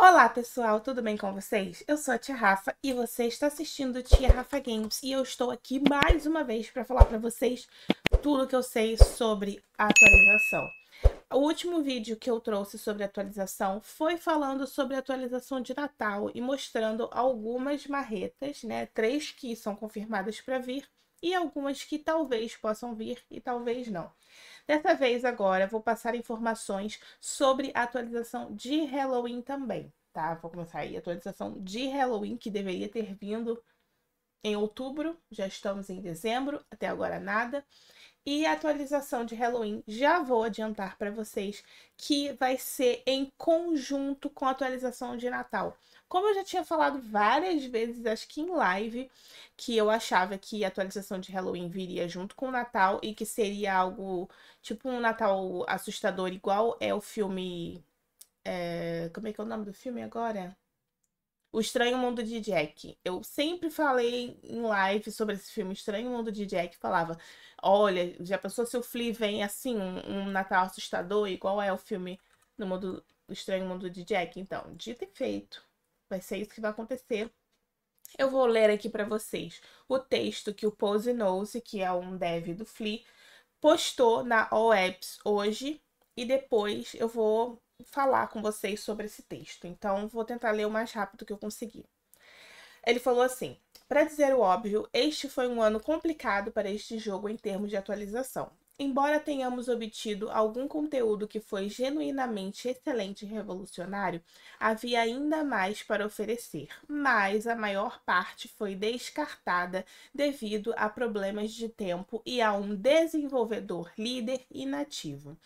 Olá pessoal, tudo bem com vocês? Eu sou a Tia Rafa e você está assistindo Tia Rafa Games e eu estou aqui mais uma vez para falar para vocês tudo que eu sei sobre a atualização. O último vídeo que eu trouxe sobre atualização foi falando sobre a atualização de Natal e mostrando algumas marretas, né? Três que são confirmadas para vir e algumas que talvez possam vir e talvez não. Dessa vez, agora, vou passar informações sobre a atualização de Halloween também, tá? Vou começar aí a atualização de Halloween, que deveria ter vindo em outubro, já estamos em dezembro, até agora nada. E a atualização de Halloween já vou adiantar para vocês que vai ser em conjunto com a atualização de Natal. Como eu já tinha falado várias vezes, acho que em live, que eu achava que a atualização de Halloween viria junto com o Natal e que seria algo tipo um Natal assustador, igual é o filme. É, como é que é o nome do filme agora? O Estranho Mundo de Jack. Eu sempre falei em live sobre esse filme, Estranho Mundo de Jack, falava: olha, já pensou se o Flea vem assim, um, um Natal assustador, igual é o filme no mundo, o Estranho Mundo de Jack? Então, dito e feito, vai ser isso que vai acontecer. Eu vou ler aqui para vocês o texto que o Pose Nose, que é um dev do Flea, postou na OEPS hoje, e depois eu vou falar com vocês sobre esse texto, então vou tentar ler o mais rápido que eu conseguir. Ele falou assim: para dizer o óbvio, este foi um ano complicado para este jogo em termos de atualização. Embora tenhamos obtido algum conteúdo que foi genuinamente excelente e revolucionário, havia ainda mais para oferecer, mas a maior parte foi descartada devido a problemas de tempo e a um desenvolvedor líder inativo.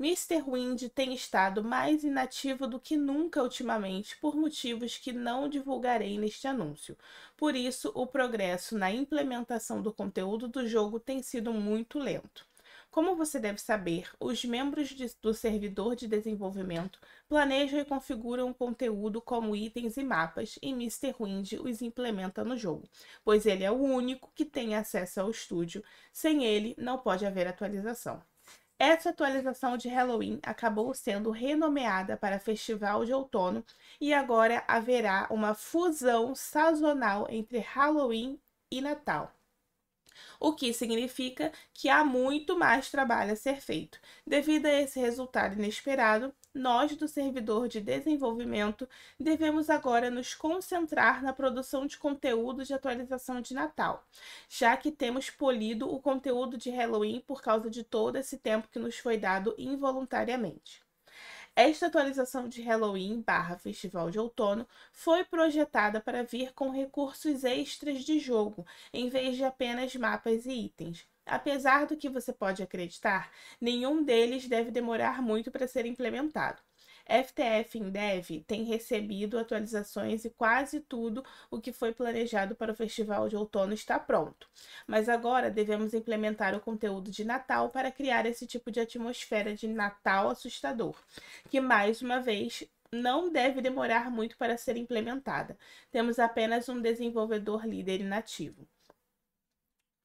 Mr. Wind tem estado mais inativo do que nunca ultimamente por motivos que não divulgarei neste anúncio. Por isso, o progresso na implementação do conteúdo do jogo tem sido muito lento. Como você deve saber, os membros de, do servidor de desenvolvimento planejam e configuram o conteúdo como itens e mapas, e Mr. Wind os implementa no jogo, pois ele é o único que tem acesso ao estúdio. Sem ele, não pode haver atualização. Essa atualização de Halloween acabou sendo renomeada para Festival de Outono e agora haverá uma fusão sazonal entre Halloween e Natal o que significa que há muito mais trabalho a ser feito. Devido a esse resultado inesperado, nós do servidor de desenvolvimento devemos agora nos concentrar na produção de conteúdo de atualização de Natal, já que temos polido o conteúdo de Halloween por causa de todo esse tempo que nos foi dado involuntariamente. Esta atualização de Halloween barra Festival de Outono foi projetada para vir com recursos extras de jogo, em vez de apenas mapas e itens. Apesar do que você pode acreditar, nenhum deles deve demorar muito para ser implementado. FTF Dev tem recebido atualizações e quase tudo o que foi planejado para o festival de outono está pronto. Mas agora devemos implementar o conteúdo de Natal para criar esse tipo de atmosfera de Natal assustador, que mais uma vez não deve demorar muito para ser implementada. Temos apenas um desenvolvedor líder inativo.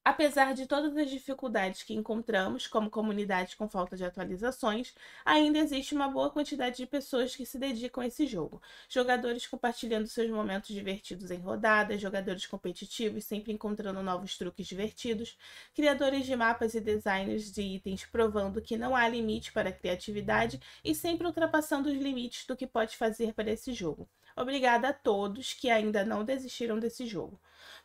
Apesar de todas as dificuldades que encontramos, como comunidade com falta de atualizações, ainda existe uma boa quantidade de pessoas que se dedicam a esse jogo. Jogadores compartilhando seus momentos divertidos em rodadas, jogadores competitivos sempre encontrando novos truques divertidos, criadores de mapas e designers de itens provando que não há limite para a criatividade e sempre ultrapassando os limites do que pode fazer para esse jogo. Obrigada a todos que ainda não desistiram desse jogo.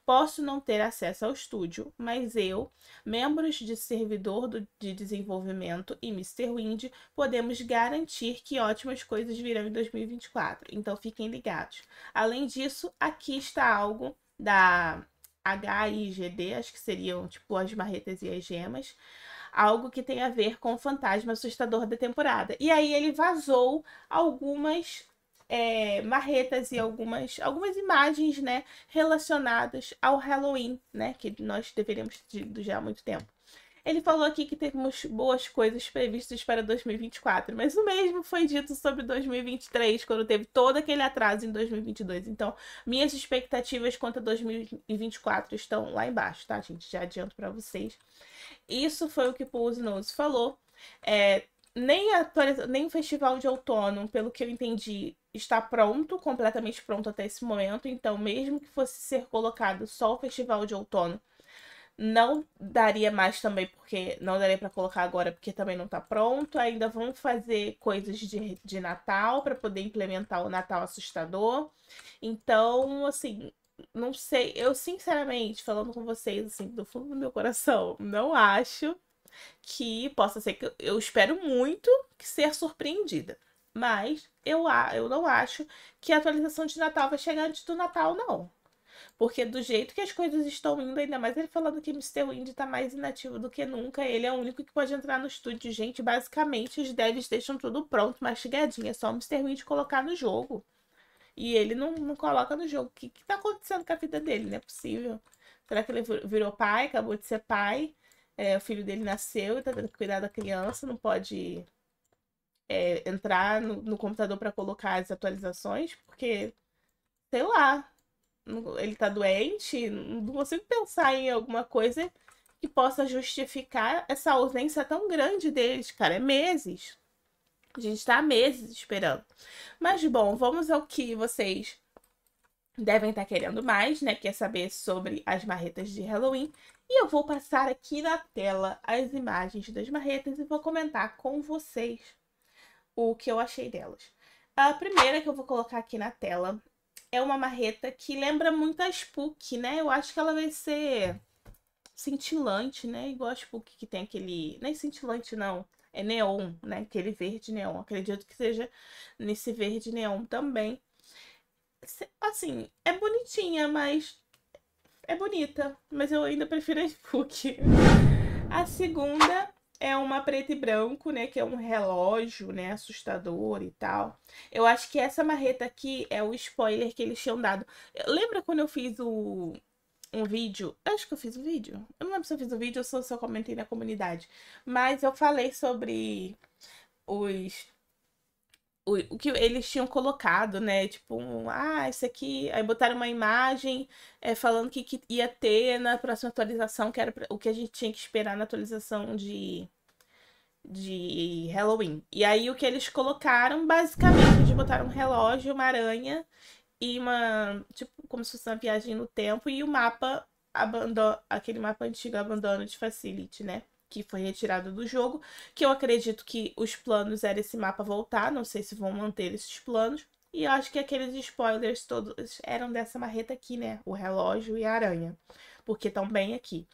Posso não ter acesso ao estúdio, mas eu, membros de servidor do, de desenvolvimento e Mr. Wind, podemos garantir que ótimas coisas virão em 2024. Então fiquem ligados. Além disso, aqui está algo da HIGD, acho que seriam tipo as marretas e as gemas, algo que tem a ver com o fantasma assustador da temporada. E aí ele vazou algumas é, marretas e algumas, algumas imagens, né, relacionadas ao Halloween, né, que nós deveríamos ter tido já há muito tempo. Ele falou aqui que temos boas coisas previstas para 2024, mas o mesmo foi dito sobre 2023, quando teve todo aquele atraso em 2022. Então, minhas expectativas quanto a 2024 estão lá embaixo, tá, gente? Já adianto para vocês. Isso foi o que Pose Nose falou. É, nem a nem o festival de outono, pelo que eu entendi, está pronto, completamente pronto até esse momento. Então, mesmo que fosse ser colocado só o festival de outono, não daria mais também, porque não daria para colocar agora, porque também não está pronto. Ainda vão fazer coisas de, de Natal para poder implementar o Natal assustador. Então, assim, não sei. Eu, sinceramente, falando com vocês, assim, do fundo do meu coração, não acho que possa ser que eu espero muito que ser surpreendida. Mas eu, eu não acho que a atualização de Natal vai chegar antes do Natal, não. Porque do jeito que as coisas estão indo, ainda mais ele falando que Mr. Wind tá mais inativo do que nunca, ele é o único que pode entrar no estúdio. Gente, basicamente os devs deixam tudo pronto, mastigadinho. É só o Mr. Wind colocar no jogo. E ele não, não coloca no jogo. O que, que tá acontecendo com a vida dele? Não é possível. Será que ele virou pai? Acabou de ser pai? É, o filho dele nasceu e tá tendo que cuidar da criança, não pode é, entrar no, no computador para colocar as atualizações, porque, sei lá, ele tá doente, não consigo pensar em alguma coisa que possa justificar essa ausência tão grande deles, cara. É meses. A gente tá há meses esperando. Mas bom, vamos ao que vocês devem estar querendo mais, né? Quer é saber sobre as marretas de Halloween. E eu vou passar aqui na tela as imagens das marretas e vou comentar com vocês o que eu achei delas. A primeira que eu vou colocar aqui na tela é uma marreta que lembra muito a Spook, né? Eu acho que ela vai ser cintilante, né? Igual a Spook que tem aquele... Nem é cintilante, não. É neon, né? Aquele verde neon. Acredito que seja nesse verde neon também. Assim, é bonitinha, mas. É bonita, mas eu ainda prefiro a Spook. A segunda é uma preto e branco, né? Que é um relógio, né? Assustador e tal. Eu acho que essa marreta aqui é o spoiler que eles tinham dado. Lembra quando eu fiz o, um vídeo? acho que eu fiz um vídeo. Eu não lembro se eu fiz um vídeo ou se eu comentei na comunidade. Mas eu falei sobre os o, o que eles tinham colocado, né? Tipo, um, ah, isso aqui. Aí botaram uma imagem é, falando que, que ia ter na próxima atualização, que era o que a gente tinha que esperar na atualização de, de Halloween. E aí o que eles colocaram, basicamente, eles botaram um relógio, uma aranha e uma. Tipo, como se fosse uma viagem no tempo e o mapa abandono, aquele mapa antigo abandono de Facility, né? que foi retirado do jogo, que eu acredito que os planos era esse mapa voltar, não sei se vão manter esses planos. E eu acho que aqueles spoilers todos eram dessa marreta aqui, né? O relógio e a aranha, porque estão bem aqui.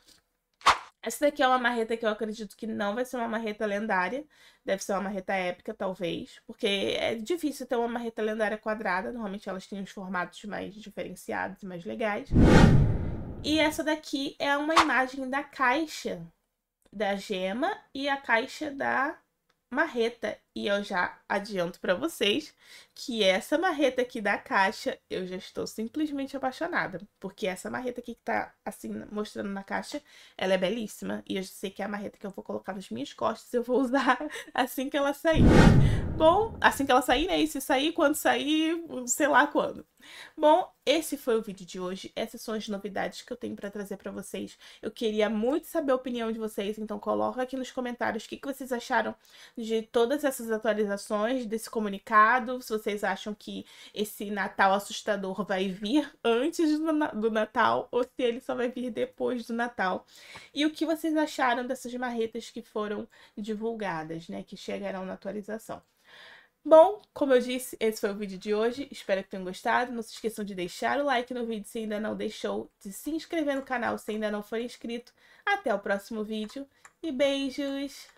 Essa daqui é uma marreta que eu acredito que não vai ser uma marreta lendária. Deve ser uma marreta épica, talvez. Porque é difícil ter uma marreta lendária quadrada. Normalmente elas têm uns formatos mais diferenciados e mais legais. E essa daqui é uma imagem da caixa da gema e a caixa da marreta. E eu já adianto para vocês que essa marreta aqui da caixa, eu já estou simplesmente apaixonada. Porque essa marreta aqui que tá assim mostrando na caixa, ela é belíssima. E eu já sei que é a marreta que eu vou colocar nas minhas costas, eu vou usar assim que ela sair. Bom, assim que ela sair, né? E se sair, quando sair, sei lá quando. Bom, esse foi o vídeo de hoje. Essas são as novidades que eu tenho para trazer para vocês. Eu queria muito saber a opinião de vocês, então coloca aqui nos comentários o que, que vocês acharam de todas essas atualizações, desse comunicado, se vocês acham que esse Natal assustador vai vir antes do Natal ou se ele só vai vir depois do Natal. E o que vocês acharam dessas marretas que foram divulgadas, né, que chegarão na atualização. Bom, como eu disse, esse foi o vídeo de hoje. Espero que tenham gostado. Não se esqueçam de deixar o like no vídeo se ainda não deixou, de se inscrever no canal se ainda não for inscrito. Até o próximo vídeo e beijos!